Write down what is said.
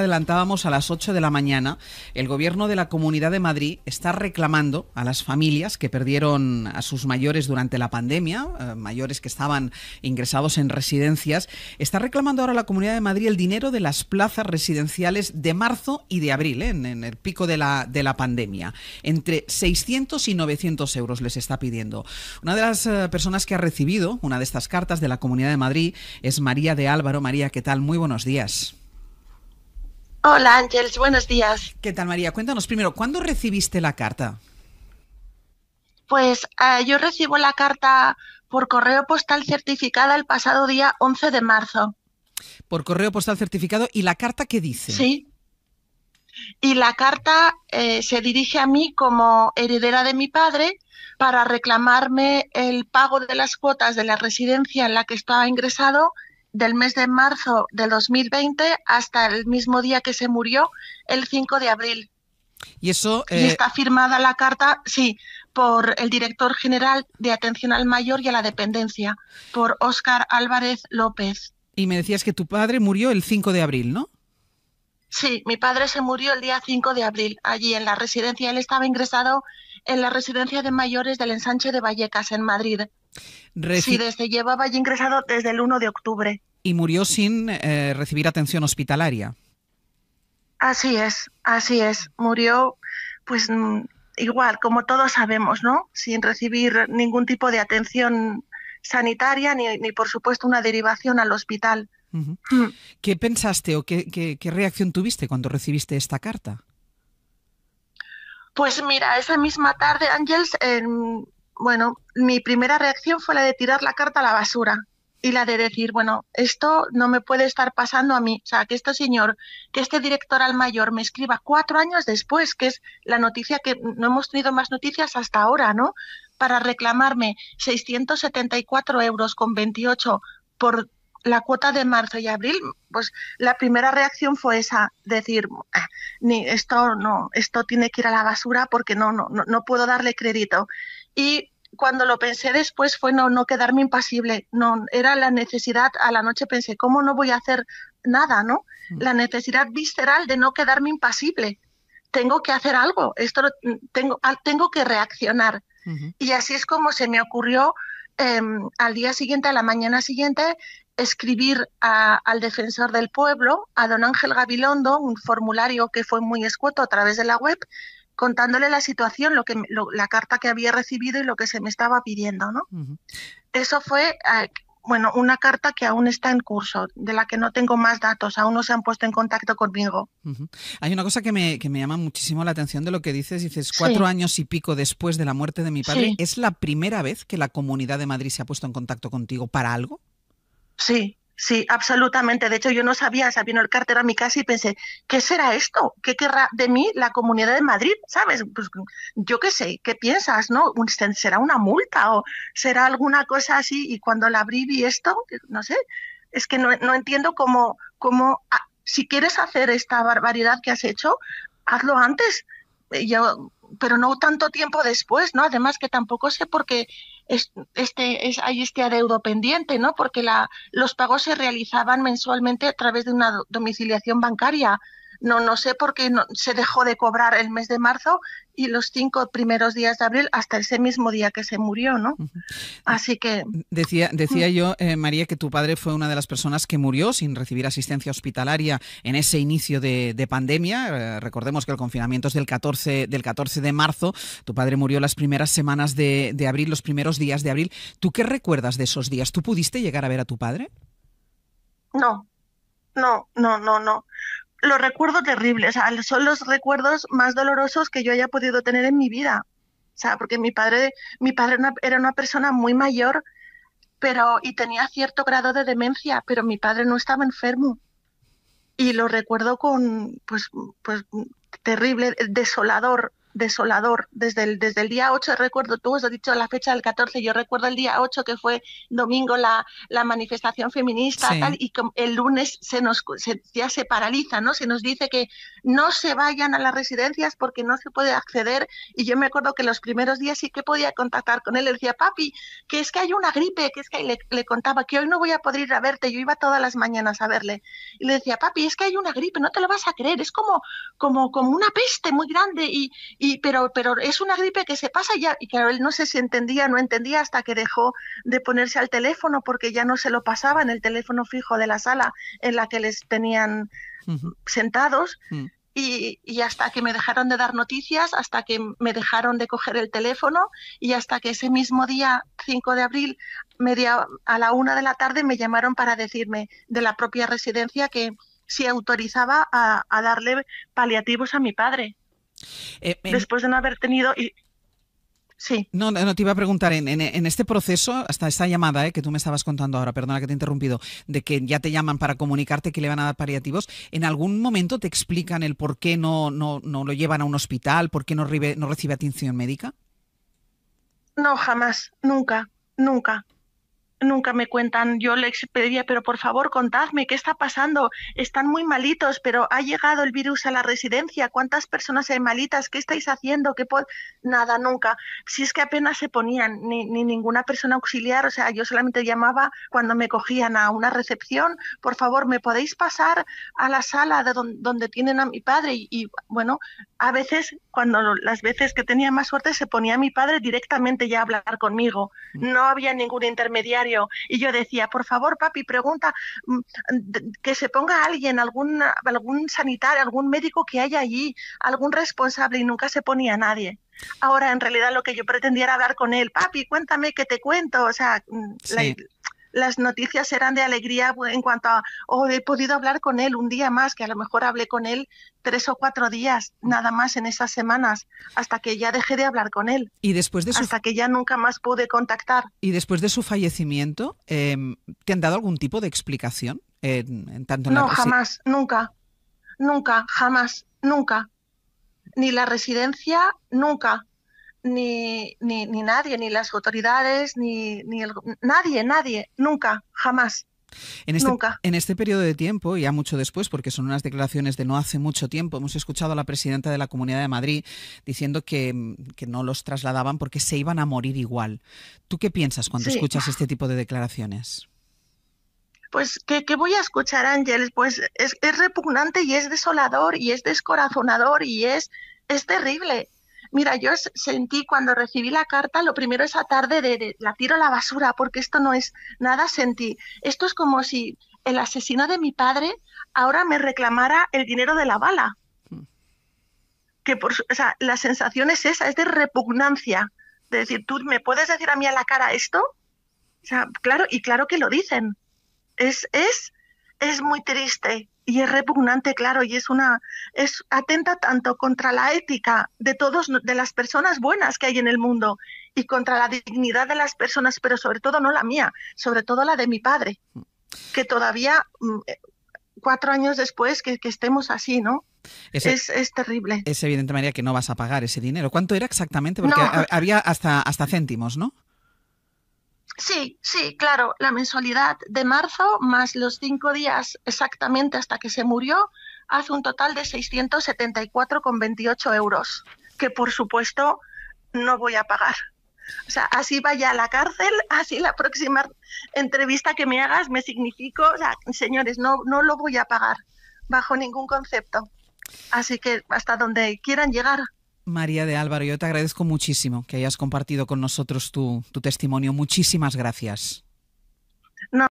adelantábamos a las 8 de la mañana, el gobierno de la Comunidad de Madrid está reclamando a las familias que perdieron a sus mayores durante la pandemia, eh, mayores que estaban ingresados en residencias, está reclamando ahora a la Comunidad de Madrid el dinero de las plazas residenciales de marzo y de abril, ¿eh? en, el pico de la, pandemia. Entre 600 y 900 euros les está pidiendo. Una de las eh, personas que ha recibido una de estas cartas de la Comunidad de Madrid es María de Álvaro. María, ¿qué tal? Muy buenos días. Hola Ángeles, buenos días. ¿Qué tal María? Cuéntanos primero, ¿cuándo recibiste la carta? Pues eh, yo recibo la carta por correo postal certificada el pasado día 11 de marzo. Por correo postal certificado. ¿Y la carta qué dice? Sí. Y la carta eh, se dirige a mí como heredera de mi padre para reclamarme el pago de las cuotas de la residencia en la que estaba ingresado del mes de marzo de 2020 hasta el mismo día que se murió, el 5 de abril. Y eso. Eh, está firmada la carta, sí, por el director general de Atención al Mayor y a la Dependencia, por Óscar Álvarez López. Y me decías que tu padre murió el 5 de abril, ¿no? Sí, mi padre se murió el día 5 de abril, allí en la residencia. Él estaba ingresado en la residencia de mayores del ensanche de Vallecas, en Madrid. Sí, desde, llevaba allí ingresado desde el 1 de octubre y murió sin eh, recibir atención hospitalaria. Así es, así es. Murió, pues mm, igual, como todos sabemos, ¿no? Sin recibir ningún tipo de atención sanitaria ni, ni por supuesto, una derivación al hospital. Mm. ¿Qué pensaste o qué, qué, reacción tuviste cuando recibiste esta carta? Pues mira, esa misma tarde, Ángels, em, bueno, mi primera reacción fue la de tirar la carta a la basura y la de decir, bueno, esto no me puede estar pasando a mí, o sea, que este señor, que este director al mayor me escriba cuatro años después, que es la noticia que no hemos tenido más noticias hasta ahora, ¿no? Para reclamarme 674 euros con 28 por la cuota de marzo y abril, pues la primera reacción fue esa, decir, ah, ni esto no, esto tiene que ir a la basura porque no, no, no puedo darle crédito. Y cuando lo pensé después fue no, no quedarme impasible, no, era la necesidad, a la noche pensé, ¿cómo no voy a hacer nada, no? Mm. La necesidad visceral de no quedarme impasible. Tengo que hacer algo, esto tengo, tengo que reaccionar. Y así es como se me ocurrió em, al día siguiente, a la mañana siguiente, escribir al defensor del pueblo, a don Ángel Gabilondo, un formulario que fue muy escueto a través de la web, contándole la situación, lo que la carta que había recibido y lo que se me estaba pidiendo, ¿no? Eso fue eh, bueno, una carta que aún está en curso, de la que no tengo más datos, aún no se han puesto en contacto conmigo. Hay una cosa que me, llama muchísimo la atención de lo que dices, dices, cuatro años y pico después de la muerte de mi padre, ¿es la primera vez que la Comunidad de Madrid se ha puesto en contacto contigo para algo? Sí, Sí, absolutamente. De hecho, yo no sabía, sabía el cartero a mi casa y pensé, ¿qué será esto? ¿Qué querrá de mí la Comunidad de Madrid? ¿Sabes? Pues yo qué sé, ¿qué piensas? ¿No? ¿Será una multa o será alguna cosa así? Y cuando la abrí vi esto, no sé, es que no, no entiendo cómo, cómo, ah, si quieres hacer esta barbaridad que has hecho, hazlo antes. Yo pero no tanto tiempo después, ¿no? Además que tampoco sé por qué este, es, hay este adeudo pendiente, ¿no? Porque los pagos se realizaban mensualmente a través de una domiciliación bancaria no, no sé por qué se dejó de cobrar el mes de marzo y los cinco primeros días de abril hasta ese mismo día que se murió, ¿no? Así que... Decía, decía mm. yo, eh, María, que tu padre fue una de las personas que murió sin recibir asistencia hospitalaria en ese inicio de, pandemia. Eh, recordemos que el confinamiento es del 14, del de marzo. Tu padre murió las primeras semanas de, de abril, los primeros días de abril. ¿Tú qué recuerdas de esos días? ¿Tú pudiste llegar a ver a tu padre? No, no, no, no, no lo recuerdo terrible, o son los recuerdos más dolorosos que yo haya podido tener en mi vida. O sea, porque mi padre, mi padre era una persona muy mayor pero, y tenía cierto grado de demencia, pero mi padre no estaba enfermo. Y lo recuerdo con, pues, pues terrible, desolador, desolador. Desde el, desde el día 8, recuerdo, tú has dicho la fecha del 14, yo recuerdo el día 8 que fue domingo la, manifestación feminista tal, y el lunes se nos, ya se paraliza, ¿no? Se nos dice que no se vayan a las residencias porque no se puede acceder y yo me acuerdo que los primeros días sí que podía contactar con él, le decía, papi, que es que hay una gripe, que es que le, le contaba que hoy no voy a poder ir a verte, yo iba todas las mañanas a verle y le decía, papi, es que hay una gripe, no te lo vas a creer, es como, como, como una peste muy grande y, pero, pero es una gripe que se pasa ya, y claro, él no sé si entendía, no entendía hasta que dejó de ponerse al teléfono porque ya no se lo pasaba en el teléfono fijo de la sala en la que les tenían sentados. Mm. Y, hasta que me dejaron de dar noticias, hasta que me dejaron de coger el teléfono y hasta que ese mismo día, 5 de abril, media, a la una de la tarde, me llamaron para decirme de la propia residencia que se autorizaba a darle paliativos a mi padre. Eh, Después de no haber tenido... Sí. No, no, te iba a preguntar, en, este proceso, hasta esta llamada eh, que tú me estabas contando ahora, perdona que te he interrumpido, de que ya te llaman para comunicarte que le van a dar paliativos, ¿en algún momento te explican el por qué no, no, no lo llevan a un hospital, por qué no recibe atención médica? No, jamás, nunca, nunca nunca me cuentan. Yo les pedía, pero por favor, contadme, ¿qué está pasando? Están muy malitos, pero ha llegado el virus a la residencia. ¿Cuántas personas hay malitas? ¿Qué estáis haciendo? ¿Qué Nada, nunca. Si es que apenas se ponían, ni, ninguna persona auxiliar, o sea, yo solamente llamaba cuando me cogían a una recepción, por favor, ¿me podéis pasar a la sala de donde, tienen a mi padre? Y, bueno, a veces, cuando las veces que tenía más suerte, se ponía mi padre directamente ya a hablar conmigo. Mm. No había ningún intermediario y yo decía, por favor, papi, pregunta mm, que se ponga alguien, algún, algún sanitario, algún médico que haya allí, algún responsable y nunca se ponía nadie. Ahora, en realidad, lo que yo pretendía era hablar con él, papi, cuéntame que te cuento, o sea, mm, las noticias eran de alegría en cuanto a, oh, he podido hablar con él un día más, que a lo mejor hablé con él tres o cuatro días nada más en esas semanas, hasta que ya dejé de hablar con él. Y después de Hasta que ya nunca más pude contactar. Y después de su fallecimiento, em, ¿te han dado algún tipo de explicación? En, tanto no, jamás, nunca, nunca, jamás, nunca. Ni la residencia, nunca ni, ni, nadie, ni las autoridades, ni, nadie, nadie, nunca, jamás. En este, en este periodo de tiempo, ya mucho después, porque son unas declaraciones de no hace mucho tiempo, hemos escuchado a la presidenta de la Comunidad de Madrid diciendo que, no los trasladaban porque se iban a morir igual. ¿Tú qué piensas cuando escuchas este tipo de declaraciones? Pues que, voy a escuchar, Ángel, pues es, es repugnante y es desolador y es descorazonador y es, es terrible. Mira, yo sentí cuando recibí la carta, lo primero esa tarde de, la tiro a la basura, porque esto no es nada, sentí, esto es como si el asesino de mi padre ahora me reclamara el dinero de la bala. Hmm. Que por, o sea, la sensación es esa, es de repugnancia, de decir, tú me puedes decir a mí a la cara esto. O sea, claro, y claro que lo dicen. Es, es, es muy triste y es repugnante, claro, y es una es atenta tanto contra la ética de todos de las personas buenas que hay en el mundo y contra la dignidad de las personas, pero sobre todo no la mía, sobre todo la de mi padre, que todavía mm, eh, cuatro años después que, estemos así, ¿no? es, terrible. Es evidente, María, que no vas a pagar ese dinero. ¿Cuánto era exactamente? Porque había hasta, hasta céntimos, ¿no? Sí, sí, claro, la mensualidad de marzo más los cinco días exactamente hasta que se murió hace un total de 674,28 euros, que por supuesto no voy a pagar. O sea, así vaya a la cárcel, así la próxima entrevista que me hagas me significo, o sea, señores, no, no lo voy a pagar bajo ningún concepto. Así que hasta donde quieran llegar. María de Álvaro, yo te agradezco muchísimo que hayas compartido con nosotros tu, tu testimonio. Muchísimas gracias.